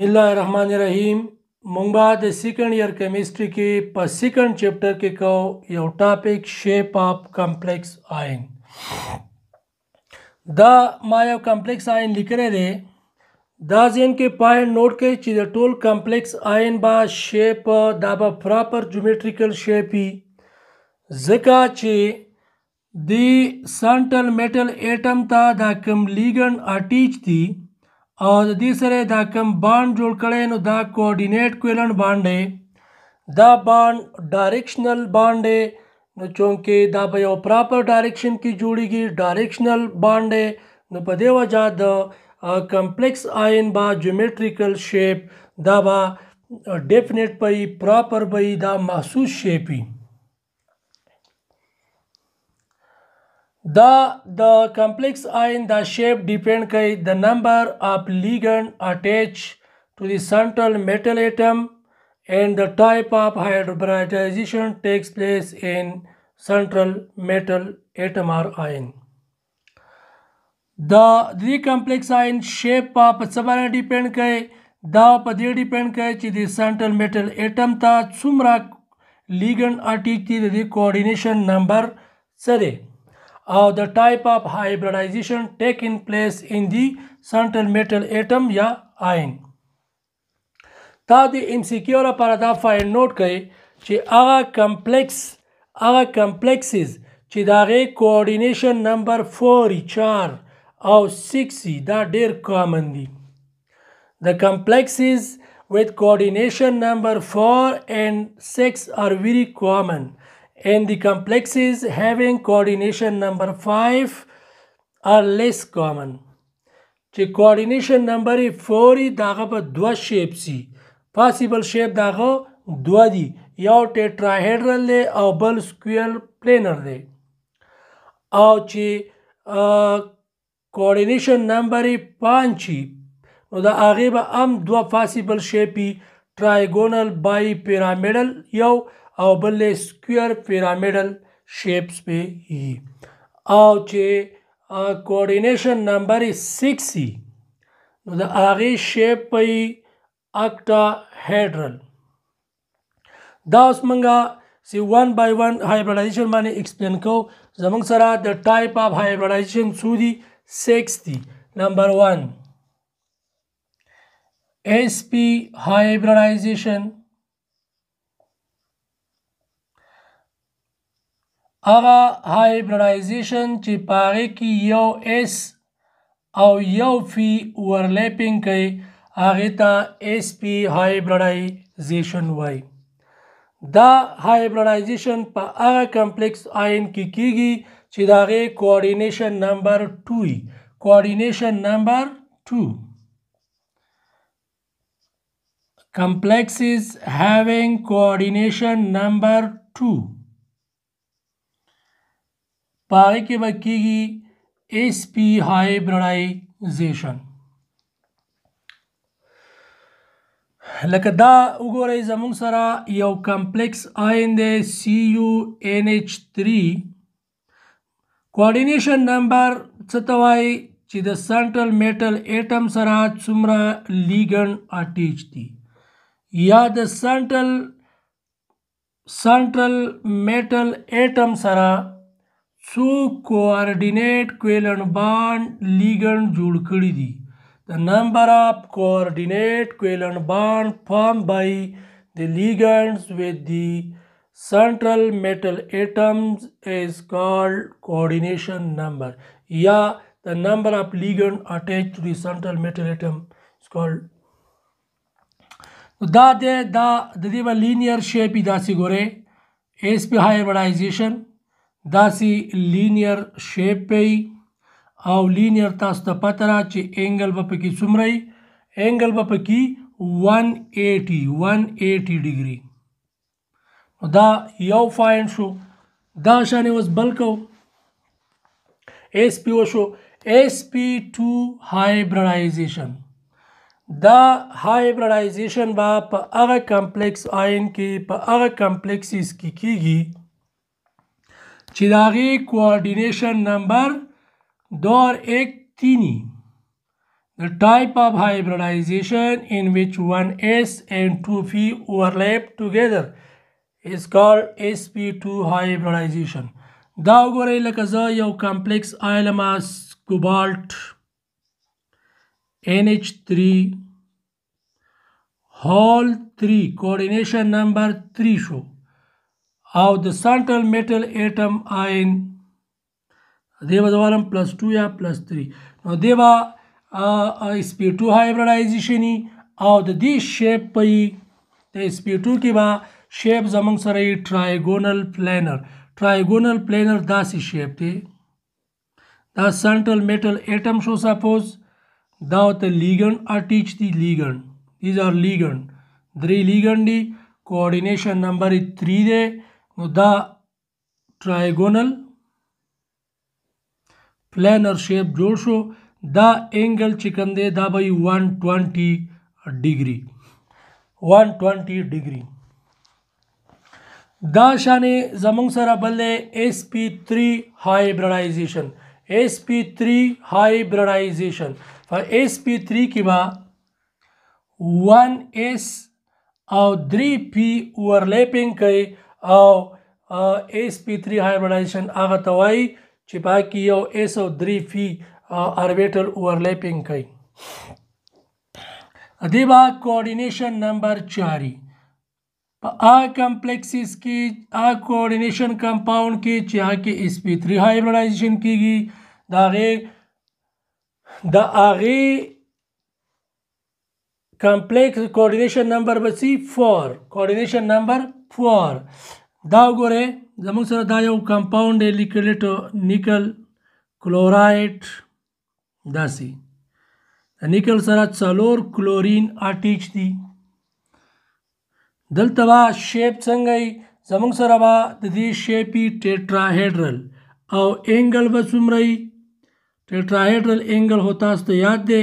بسم مونږ به د سیکنډ ایئر کیمستری کې په سیکنډ چپټر کې کو یو ټاپک شیپ اف کمپلیکس آئن دا ما یو کمپلیکس آئن لیکره دی دا ځین کې پاین نوٹ کې چې د ټول کمپلیکس آئن با شیپ دا به پراپر جیومټریکل شیپ وي ځکه چې دی سنټرل میټل اټم ته دا کم لیګن اټیچ دی او د دې سره دا کم بانډ جوړ کړی نو دا کوارډینیټ کویلنټ بانډ دی دا بانډ ډایرکشنل بانډ دی نو چونکې دا په یو پراپر ډایرکشن کې جوړیږي ډایرکشنل بانډ دی نو په دې وجه د کمپلیکس آئن با جیومیټریکل شیپ دا به ډیفینیټ پي پراپر به دا محسوس شیپ وي The, the complex ion, the shape depend kai the number of ligand attached to the central metal atom and the type of hybridization takes place in central metal atom or ion. The, the complex ion shape of sabana depend kai the په depend ډیپند کوي the central metal atom اټم ته ligand attached اټیک the coordination number نمبر او the type of hybridization taking place in the central metal atom یا ion تا د ام سی کیو لپاره دا فایل نوٹ کړئ چې هغه کمپلیکس هغه کمپلیکسز چې د هغې کوارډینیشن نمبر 4 4 او 6 دا ډېر کامن دي د کمپلیکسز with coordination number 4 and 6 are very common and the complexes having coordination number 5 are less common چې coordination number 4 دغه په دوه شیپ سي possible shape دغه دوه دي یو ټیټراهیډرل دی او بل سکوئر پلینر دی او چې کوارډینیشن نمبر 5 نو دا هغه به هم دوه پاسیبل شیپی ټرایګونل بای پیرامډل یو او بل سکوير پیرامډل شیپس به وي او چې کوارډینیشن نمبر 6 سي نو د هغه شیپ په اکټا هیډرل دا اوس مونږه سی 1 بای 1 هایبریډایزیشن باندې ایکسپلین کو زمونږ سره د ټایپ اف هایبریډایزیشن څو دي 6 دي نمبر 1 SP hybridization هغه هایبریډایزیشن چې په هغې کې یو ایس او یو پی اورلیپینګ کوي هغې ته ایس پی هایبریډایزیشن وایي دا هایبریډایزیشن په هغه کمپلیکس آین کې کی کیږي چې د هغې کوارډینیشن نمبر ټو وي کوارډینیشن نمبر ټو complexes having coordination number 2 په هغې کې به کیږي ایس پی هایبریډایزیشن لکه دا وګورئ زموږ سره یو کمپلیکس آین دی سی یو ان ایچ تھری کوارډینیشن نمبر څه ته وایي چې د سنټرل میټل ایټم سره څومره لیګن اټیچ دي یا د سنټرل سنټرل میټل ایټم سره so coordinate covalent bond ligand जोड़ खड़ी दी the number of coordinate covalent bond form by the ligands with the central metal atoms is called coordination number या the number of ligand attach to central metal atom is called the दे दिन linear shape ही दासी गोरे S P hybridization داسې لینیر شیپ پی او لینیر تاسو ته پته را چې انګل به پکې څومره وي انګل به پکې 180 180 ډیګري نو دا یو فاین شو دا شانې اوس بل کو ایس پی وشو ایس پی ټو هایبریډایزیشن دا هایبریډایزیشن به په هغه کمپلیکس آین کې په هغه کمپلیکسیس کې کیږي کی चिरागी coordination number दो और एक तीनी the type of hybridization in which one S and two P overlap together is called sp2 hybridization دا وګورئ لکه زه یو کمپلیکس آیل ماس کوبالت NH3 هول 3 کوارډینیشن نمبر 3 شو او د سالټل میټل ایټم آین دی به دوالم پلس ټو یا پلس تھری نو دی به سپیټو هایبریډایزیشني او د دې شیپ په یي د سپیټو کې به شیپ زمونږ سره یي ټرایګونل پلینر ټرایګونل پلینر داسې شیپ دی دا سنټرل میټل ایټم شو سپوز دا ته لیګن اټیچ دی لیګن دیز آر لیګن درې لیګن دی coordination number is 3 day نو دا ټرایګونل پلانر شیپ جوړ شو دا انګل چې کوم دی دا به 120 ډیګري 120 ډیګري دا شانې زمونږ سره بل دی اس پی 3 هایبریډایزیشن اس پی 3 هایبریډایزیشن په اس پی 3 کې به 1 اس او 3 پی اورلیپینګ کوي او اس پی 3 هایبریډایزیشن هغه ته وایي چې پاکي یو اس او 3 فی اربیټل اوورلېپینګ کوي ادی با کوارډینیشن نمبر 4 په ا کمپلیکسز کې ا کوارډینیشن کمپاوند کې چې هغه ایس پی 3 هایبریډایزیشن کیږي دا غي دا هغه complex coordination number बची four coordination number فور دا وګورئ زموږ سره دا یو کمپاوند دی لیکلیټ نیکل کلورایډ داسې د نیکل سره څلور کلورین اټیچ دي دلته به شیپ څنګه وي زموږ سره به د دې شیپ وي ټیټراهیډرل او انګل به څومره وي tetrahedral angle होता तो याद दे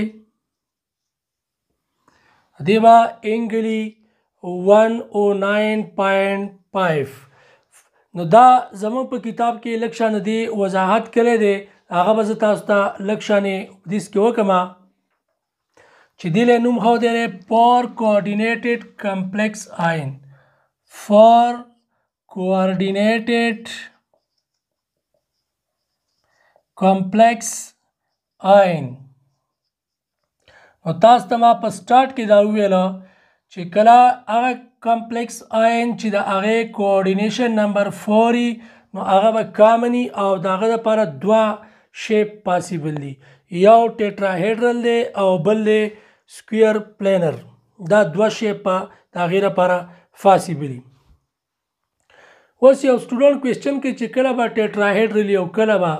देवा एंगली 109.5 نو دا زموږ په کتاب کې لکشان دی وضاحت کړی دی هغه به زه تاسو ته لکشانې دیس کې وکما چې دی له نوم خو دی فور کوارډینیټډ کمپلیکس آئن فور کوارډینیټډ کمپلیکس آئن او تاسو ته ما په سٹارټ کې دا ویلو چې کله هغه کمپلیکس آین چې د هغې کوارډینیشن نمبر فور نو هغه به کامني او د هغه دپاره دوه شیپ پاسیبل دي یو ټیټراهیډرل دی او بل دی سکویر پلینر دا دوه شیپه د هغې لپاره پاسیبل دي اوس یو سټوډنټ کوېسچن کې چې کله به ټیټراهیډرل او کله به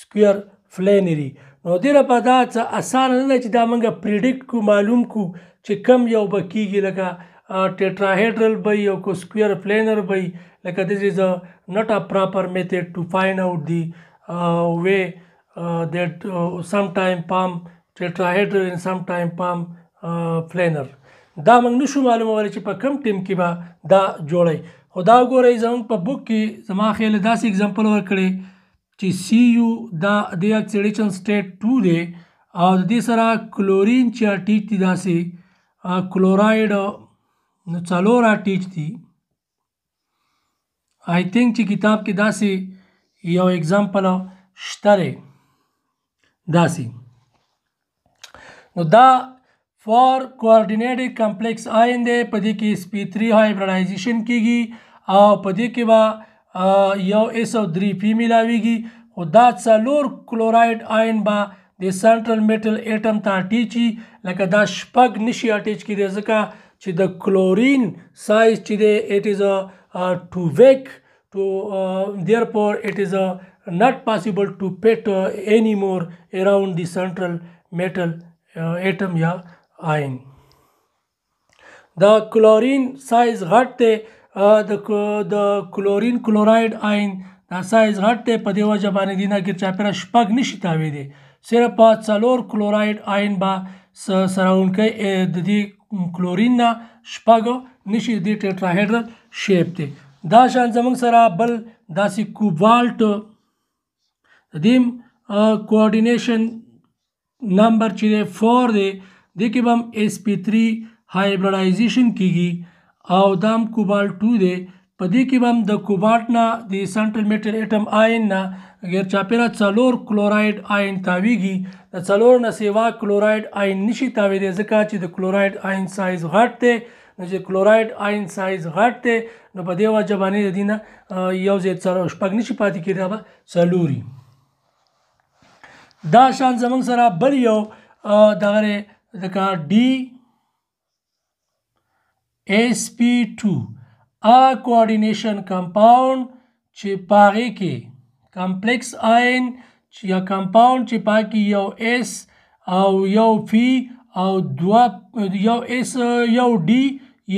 سکویر پلینري نو دې لپاره دا څه اسانه نه ده چې دا موږ پریډکټ کو معلوم کو چې کم یو به کیږي لکه ټیټراهیډرل به یو کو سکویر پلینر به لکه دیس از ا نټ ا پراپر method ټو فایند آوټ دی وے that uh, sometime palm tetrahedral and sometime palm uh, planar دا موږ نشو معلومولای چې په کم ټیم کې به دا جوړی خو دا وګورئ زموږ په بک کې زما خیال داسې اگزامپل ورکړی چې سی یو دا د اکسیډیشن سټیټ ټو دی او د دې سره کلورین چې اټیچ دی داسې आ chloride चलोर attach थी आई थिंक ची किताब की दासी यो एग्जाम्पल स्तरे दासी नो दा फॉर कोऑर्डिनेटेड कॉम्प्लेक्स आएंगे पदी की स्पी थ्री हाइब्रिडाइजेशन की गी आ पदी के बा यो एस ओ थ्री पी मिलावेगी और दा चलोर क्लोराइड आयन बा د سنټرل میټل اټم ته اټیچ لکه دا شپږ نشي اټیچ کېدی ځکه چې د کلورین سایز چې دی اټ از ا ټو ویک ټو دیرپور اټ از ا ناٹ پاسبل ټو پیټ اني مور اراوند دی سنټرل میټل اټم یا آئن د کلورین سایز غټ دی uh, د کلورین کلوراید آئن دا سایز غټ دی په دې وجه باندې دینه کې چاپیره شپږ نشي تاوې دی صرف څلور کلورایډ آین به سراونکی د دې کلورین نه شپږ نشي د ټیټراهیډرل شیپ دی دا شان زمونږ سره بل داسې کوبالټ د دې کوارډینیشن نمبر چې دی فور دی دې کې به هم ایس پي تھري هایبریډایزیشن کیږي او دا هم کوبالټ ټو دی په دې کې به هم د کوبالټ نه د سنټرل میټل ایټم آین نه ګیرچاپېره څلور کلورایډ آین تاویږي د څلور نه سیوا کلورایډ آین نشي تاویدی ځکه چې د کلورایډ آین سایز غټ دی نو چې کلورایډ آین سایز غټ دی نو په دې وجه باندې د دې نه یو ځای شپږ نشي پاتې کېدی به څلوري دا شان زمونږ سره بل یو دغه ډي اس پی 2 ا کوارډینیشن کمپاوند چې پاغې کې کمپلیکس آین یا کمپاوند چې پاکې یو اس او یو پی او دوه یو اس یو ډی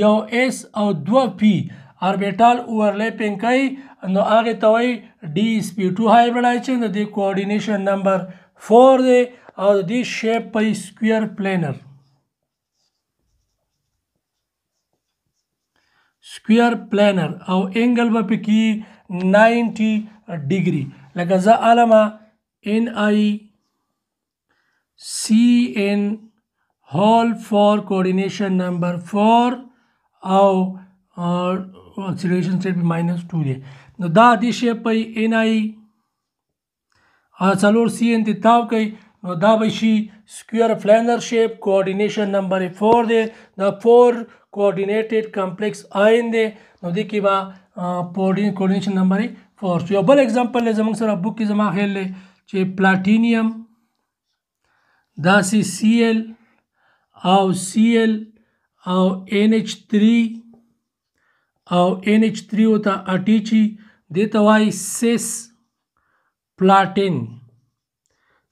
یو اس او دوه پی اربیټال اوورلیپینګ کوي نو هغه ته وایي ډی اس پی ټو هایبریډایزیشن د دې کوارډینیشن نمبر 4 دی او د دې شیپ په سکوير پلینر स्क्वेयर प्लानर او انګل به پکې 90 ډیګري لکه زه علامه ان آی سی ان هول فور کوارډینیشن نمبر 4 او اکسلریشن سټیټ به ماینس 2 دی نو دا د شی په ان آی څلور سی ان ته تاو کوي نو دا به شي سکوير پلانر شیپ کوارډینیشن نمبر 4 دی دا 4 کوارډینیټډ کمپلیکس آئین دی نو دې کې به کوارډینیشن نمبر 4 یو بل اگزامپل زموږ سره بوک کې زما خیال دی چې پلاټینیم داسې سی ایل او سی ایل او ان ایچ 3 او ان ایچ 3 وته اټیچی دته وای سیس پلاټین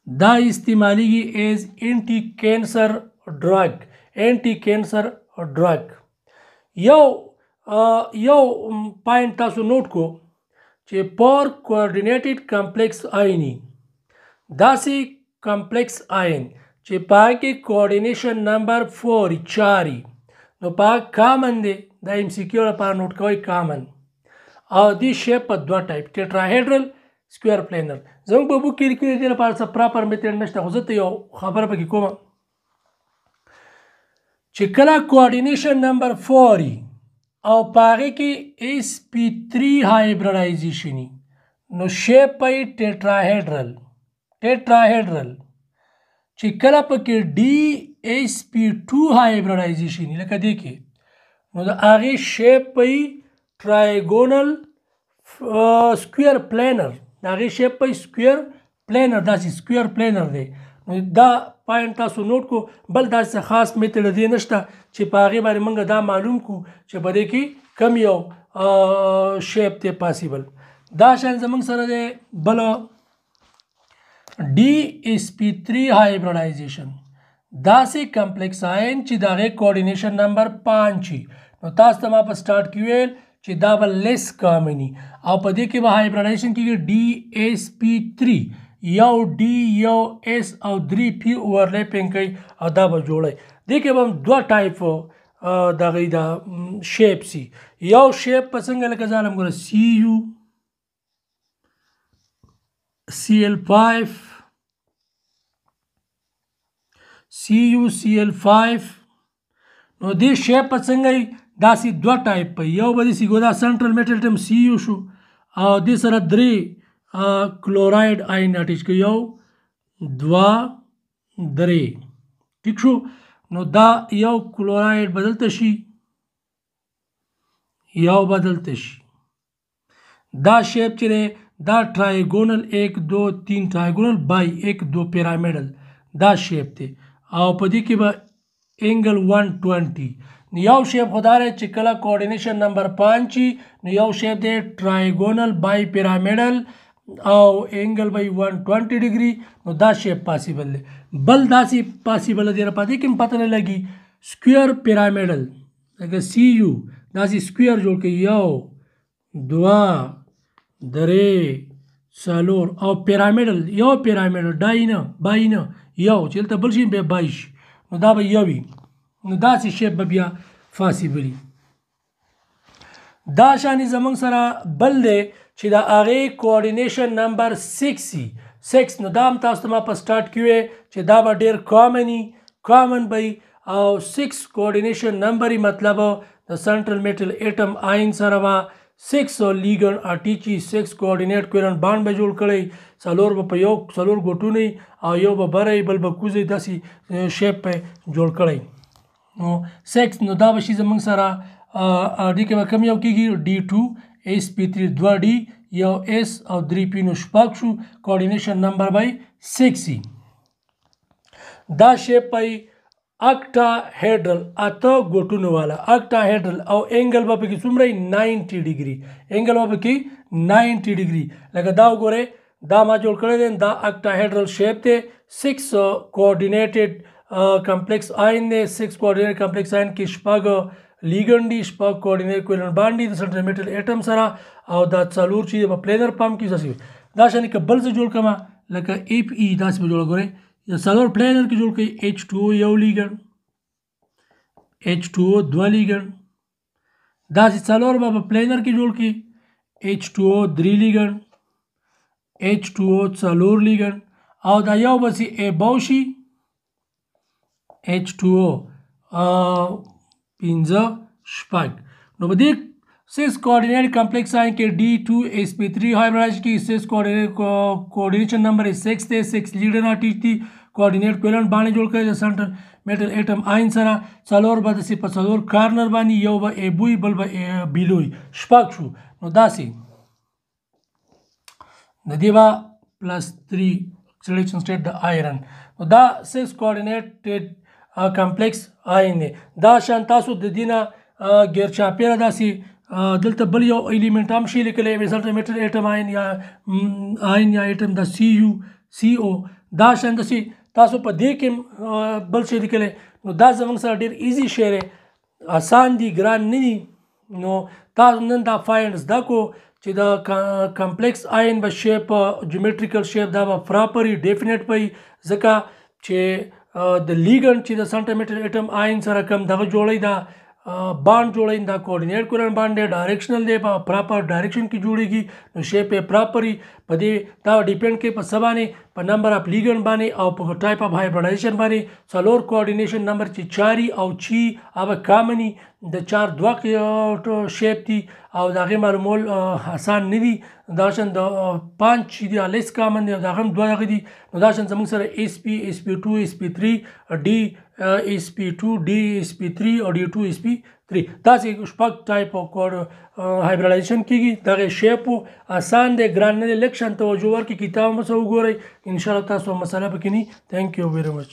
द इस्तेमाली as anti cancer drug anti cancer drug यो यो पॉइंट तुम नोट को चे पॉर कोऑर्डिनेटेड कॉम्प्लेक्स आयनी दासी कॉम्प्लेक्स आयन चे जे के कोऑर्डिनेशन नंबर फोर चारी नो पाक कामन दे द एम सी क्यू पार नोट कोई कामन और दी शेप दो टाइप टेट्राहेड्रल سکوير پلانر زموږ په بو کې لیکل دي لپاره څه پراپر میتھډ نشته خو زه ته یو خبره پکې کوم چې کله کوارډینیشن نمبر 4 او پاره کې اس پی 3 هایبریډایزیشن نو شیپ پای ټیټراهیډرل ټیټراهیډرل چې کله پکې ڈی اس پی 2 هایبریډایزیشن لکه دی کې نو دا هغه شیپ پای ټرایګونل سکوير پلانر د هغې شیپ په سکویر پلینر داسې سکویر پلینر دی نو دا پاینټ تاسو نوٹ کو بل داسې خاص میتډ دی نشته چې په هغې باندې موږ دا معلوم کو چې په دې کې کم یو شیپ دی پاسیبل دا شان زمونږ سره دی بل ډي اس پی 3 هایبریډایزیشن داسې کمپلیکس آین چې دا غي کوارډینیشن نمبر 5 شي نو تاسو ته ما په سٹارټ کې ویل چې دا به لیس کامنی او په دې کې به هایبریډیشن کېږي ډي اس پی 3 یو ډي یو اس او درې پی اوورلېپینګ کوي او دا به جوړي دې کې به هم دوه ټایپ دغه دا شیپ سي یو شیپ په څنګه لکه ځالم ګوره سی یو سی ال 5 سی یو سی ال 5 نو دې شیپ په څنګه داسې دوه ټایپ په یو به دې سی ګودا سنټرل میټل ټیم سی یو شو او دې سره درې کلورایډ آین اټیچ کوي یو دوا درې ٹھیک شو نو دا یو کلورایډ بدلته شي یو بدلته شي دا شیپ چې دی دا ټرایګونل 1 2 3 ټرایګونل بای 1 2 پیرامډل دا شیپ دی او په دې کې به انګل 120 نو یو شیب خدای چې کله کوارډینیشن نمبر 5 چی نو یو شیب دی ټرایګونل بای پیرامډل او انګل بای 120 ډیګري نو دا شیب پاسیبل دی بل دا سی پاسیبل دی پاتې کوم پته نه لګي سکوير پیرامډل لکه سی یو دا سی سکوير جوړ کې یو دوا درې سالور او پیرامډل یو پیرامډل دای نه بای نه یو چې تل بل شي به بایش نو دا به یو وي نو داسې شی به بیا فاسیبلی دا شانې زمونږ سره بل دی چې د هغې کوارډینیشن نمبر 6 سي 6 نو دا هم تاسو ته ما په سټارټ کې وی چې دا به ډیر کامنی کامن به او 6 کوارډینیشن نمبر مطلب د سنټرل میټل اټم آئن سره وا 6 او لیګن اټیچی 6 کوارډینیټ کوئرن باند به جوړ کړی سلور به په یو سلور ګټونی او یو به برای بل به کوزي داسي شیپ په جوړ کړی نو سیکس نو دا به شي زمونږ سره ډي کې به کم یو کېږي ډي ټو ایس پي تري دوه ډي یو ایس او درې پي نو شپږ شو کوارډینیشن نمبر بای سیکس وي دا شیپ بای اکټا هیډرل اته ګوټونو والا اکټا هیډرل او انګل به پکې څومره 90 ډیګري انګل به پکې 90 ډیګري لکه دا وګوره دا ما جوړ کړی دی دا اکټا هیډرل شیپ دی 6 کوارډینیټډ کمپلیکس آین دی سکس کوارډینیټ کمپلیکس آین کې شپږ لیګنډي شپږ کوارډینیټ کویلن باندې د سنټرمیټل اټم سره او دا څلور چې په پلینر پام کې ځسي دا شنه کې بل څه جوړ کما لکه ایپ ای دا څه جوړ غوړي یا څلور پلینر کې جوړ کړي ایچ 2 یو لیګنډ ایچ 2 دوه لیګنډ دا چې څلور به په پلینر کې جوړ کړي ایچ 2 درې لیګنډ H2O څلور لیګن او دا یو بسی A باو شي e H2O, uh, Pinzer Spike. Now, the cis coordinate complex ion के D2sp3 hybridized की cis coordinate coordination number is 6 थे 6 लीडर आर्टिस्ट थी coordinate covalent बाने जोड़ कर center metal atom ion सरा सलोर बाद से पसलोर कार्नर बानी यो बा एबुई बल बा बिलोई स्पार्क शू नो दासी नदीवा plus 3 acceleration state the iron नो दा cis coordinate کمپلیکس آین دی دا شان تاسو د دینه ګیرچاپیره داسې دلته بل یو ایلیمنت هم شي لیکلی مثال میټر ایټم آین یا آین یا ایټم د سی یو سی او دا شان داسې تاسو په دې کې بل شي لیکلی نو دا زموږ سره ډېر ایزي شی دی اسان دی ګران نه دي نو تاسو نن دا فاینډ زده کو چې دا کمپلیکس آین به شیپ جیومټریکل شیپ دا به پراپري ډیفینټ وي ځکه چې د لیګن چې د سنټیمټر اټم آین سره کم دغه جوړی ده بانډ جوړین دا کوارډینیټ کولن بانډ دی ډایرکشنل دی په پراپر ډایرکشن کې جوړیږي نو شیپ یې پراپري په دې دا ډیپند کوي په څه باندې په نمبر اف لیګن باندې او په ټایپ اف هایبریډایزیشن باندې څلور کوارډینیشن نمبر چې چاري او چی هغه کامني د چار دوه شیپ دي او دا غي معلومول آسان نه دي دا شن د پنځ چې دی الیس کامن دی دا هم دوه دي نو دا شن زموږ سره اس پی اس پی 2 اس پی 3 ډی اس پی 2 ډي اس پی 3 او ډي 2 اس پی 3 دا چې شپږ ټایپ اف کوډ هایبریډایزیشن کیږي دغه شیپ آسان دی ګران نه دی لکشن توجه ورکړئ کتاب مو سره وګورئ ان شاء الله تاسو مسله پکې نه ثانک یو ویری مچ